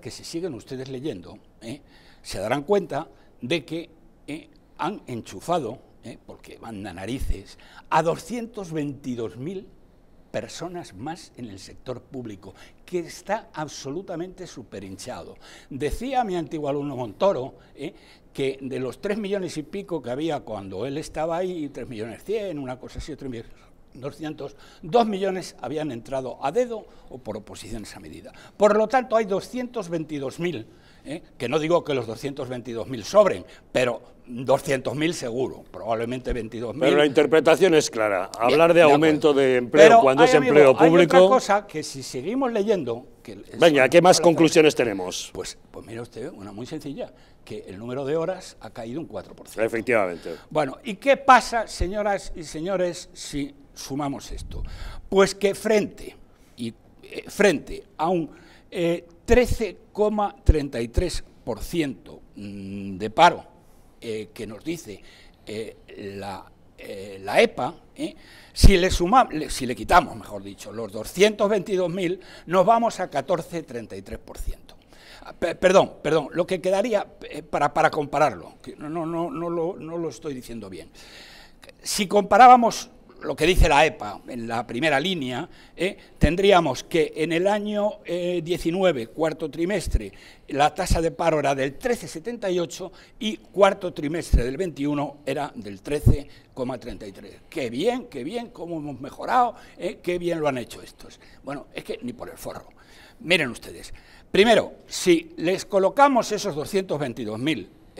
que si siguen ustedes leyendo, ¿eh? se darán cuenta de que ¿eh? han enchufado, ¿eh? porque van a narices, a 222.000 personas más en el sector público, que está absolutamente hinchado Decía mi antiguo alumno Montoro ¿eh? que de los tres millones y pico que había cuando él estaba ahí, tres millones cien, una cosa así, tres millones 200, 2 millones habían entrado a dedo o por oposición a esa medida. Por lo tanto, hay 222.000, ¿eh? que no digo que los 222.000 sobren, pero 200.000 seguro, probablemente 22.000. Pero la interpretación es clara. Hablar de, aumento de empleo cuando es empleo público. Hay otra cosa que si seguimos leyendo. Que Venga, ¿qué más conclusiones tenemos? Pues, pues mire usted, una muy sencilla, que el número de horas ha caído un 4%. Efectivamente. Bueno, ¿y qué pasa, señoras y señores, si sumamos esto? Pues que frente, y, eh, frente a un 13,33% eh, mm, de paro eh, que nos dice eh, la, EPA, eh, e si, le suma, si le quitamos, mejor dicho, los 222.000, nos vamos a 14,33%. Ah, perdón, perdón, lo que quedaría para, compararlo, no, no, no, no, no lo estoy diciendo bien. Si comparábamos lo que dice la EPA en la primera línea, ¿eh? tendríamos que en el año 19, eh, cuarto trimestre, la tasa de paro era del 13,78 y cuarto trimestre del 21 era del 13,33. Qué bien, qué bien, cómo hemos mejorado, ¿eh? qué bien lo han hecho estos. Bueno, es que ni por el forro. Miren ustedes, primero, si les colocamos esos 222.000